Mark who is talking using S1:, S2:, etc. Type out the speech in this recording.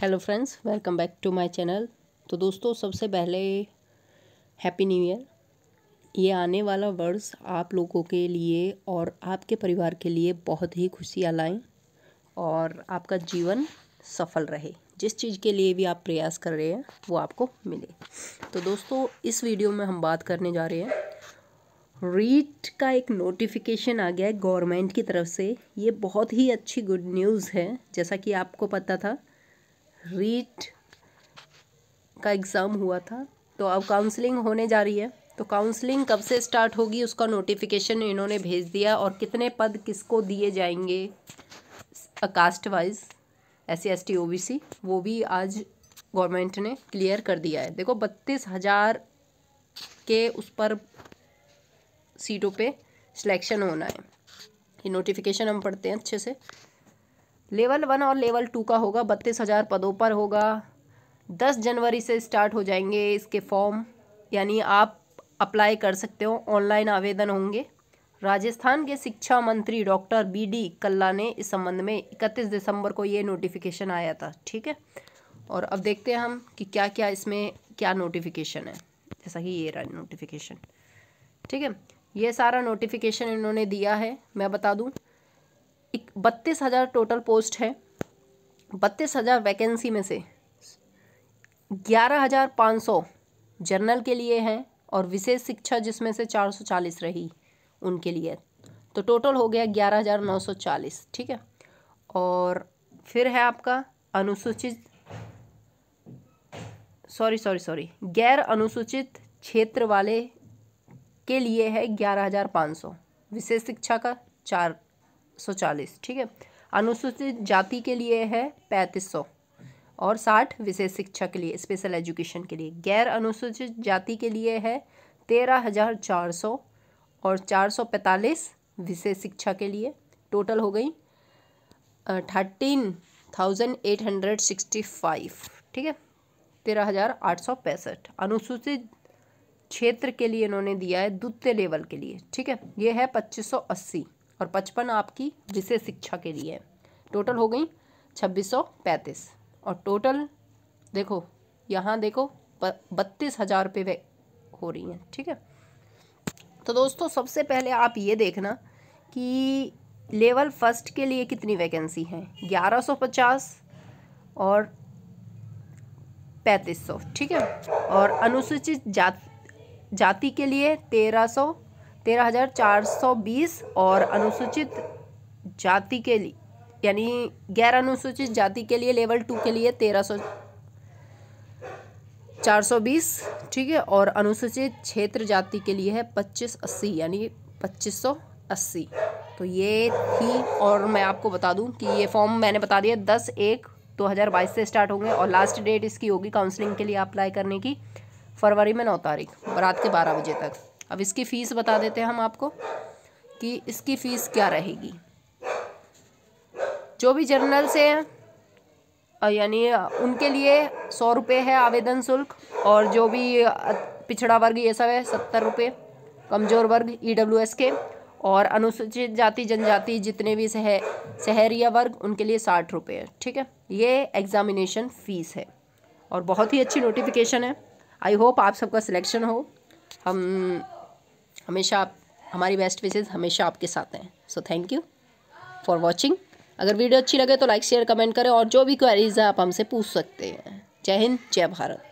S1: hello friends welcome back to my channel तो दोस्तों सबसे पहले हैप्पी न्यू ईयर ये आने वाला वर्ष आप लोगों के लिए और आपके परिवार के लिए बहुत ही खुशियाँ लाएँ और आपका जीवन सफल रहे जिस चीज़ के लिए भी आप प्रयास कर रहे हैं वो आपको मिले तो दोस्तों इस वीडियो में हम बात करने जा रहे हैं रीट का एक नोटिफिकेशन आ गया है गवर्नमेंट की तरफ से ये बहुत ही अच्छी गुड न्यूज़ है जैसा कि आपको पता था रीट का एग्ज़ाम हुआ था तो अब काउंसलिंग होने जा रही है तो काउंसलिंग कब से स्टार्ट होगी उसका नोटिफिकेशन इन्होंने भेज दिया और कितने पद किसको दिए जाएंगे caste wise S C S T O B C वो भी आज गवर्नमेंट ने क्लियर कर दिया है देखो बत्तीस हज़ार के उस पर सीटों पे सिलेक्शन होना है ये नोटिफिकेशन हम पढ़ते हैं अच्छे से लेवल वन और लेवल टू का होगा बत्तीस हज़ार पदों पर होगा दस जनवरी से स्टार्ट हो जाएंगे इसके फॉर्म यानी आप अप्लाई कर सकते हो ऑनलाइन आवेदन होंगे राजस्थान के शिक्षा मंत्री डॉक्टर बी डी कल्ला ने इस संबंध में इकतीस दिसंबर को ये नोटिफिकेशन आया था ठीक है और अब देखते हैं हम कि क्या क्या इसमें क्या नोटिफिकेशन है जैसा कि ये रहा नोटिफिकेशन ठीक है ये सारा नोटिफिकेशन इन्होंने दिया है मैं बता दूं बत्तीस हज़ार टोटल पोस्ट है बत्तीस हज़ार वैकेंसी में से ग्यारह हज़ार पाँच सौ जर्नल के लिए हैं और विशेष शिक्षा जिसमें से चार सौ चालीस रही उनके लिए तो टोटल हो गया ग्यारह हज़ार नौ सौ चालीस ठीक है और फिर है आपका अनुसूचित सॉरी सॉरी सॉरी गैर अनुसूचित क्षेत्र वाले के लिए है ग्यारह हज़ार पाँच सौ विशेष शिक्षा का चार सौ चालीस ठीक है अनुसूचित जाति के लिए है पैंतीस सौ और साठ विशेष शिक्षा के लिए स्पेशल एजुकेशन के लिए गैर अनुसूचित जाति के लिए है तेरह हज़ार चार सौ और चार सौ पैंतालीस विशेष शिक्षा के लिए टोटल हो गई thirteen thousand eight hundred sixty five ठीक है तेरह हज़ार आठ सौ पैंसठ अनुसूचित क्षेत्र के लिए इन्होंने दिया है द्वितीय लेवल के लिए ठीक है ये है पच्चीस सौ अस्सी और पचपन आपकी विशेष शिक्षा के लिए है टोटल हो गई छब्बीस सौ पैंतीस और टोटल देखो यहाँ देखो बत्तीस हज़ार रुपये हो रही हैं ठीक है तो दोस्तों सबसे पहले आप ये देखना कि लेवल फर्स्ट के लिए कितनी वैकेंसी है पचास और पैंतीस सौ ठीक है और अनुसूचित जा जाति के लिए तेरह सौ तेरह हज़ार बीस और अनुसूचित जाति के लिए यानी गैर अनुसूचित जाति के लिए लेवल टू के लिए तेरह सौ चार सौ बीस ठीक है और अनुसूचित क्षेत्र जाति के लिए है पच्चीस अस्सी यानी पच्चीस सौ अस्सी तो ये थी और मैं आपको बता दूं कि ये फॉर्म मैंने बता दिया दस एक दो हज़ार बाईस से स्टार्ट होंगे और लास्ट डेट इसकी होगी काउंसलिंग के लिए अप्लाई करने की फरवरी में नौ तारीख रात के बारह बजे तक अब इसकी फ़ीस बता देते हैं हम आपको कि इसकी फ़ीस क्या रहेगी जो भी जर्नल से यानी उनके लिए सौ रुपये है आवेदन शुल्क और जो भी पिछड़ा वर्ग ये सब है सत्तर रुपये कमज़ोर वर्ग ई डब्ल्यू एस के और अनुसूचित जाति जनजाति जितने भी सह शहरिया वर्ग उनके लिए साठ रुपये ठीक है ये एग्ज़ामिनेशन फ़ीस है और बहुत ही अच्छी नोटिफिकेशन है आई होप आप सबका सिलेक्शन हो हम हमेशा आप हमारी बेस्ट विशेज़ हमेशा आपके साथ हैं so thank you for watching अगर वीडियो अच्छी लगे तो लाइक शेयर कमेंट करें और जो भी क्वेरीज है आप हमसे पूछ सकते हैं जय हिंद जय भारत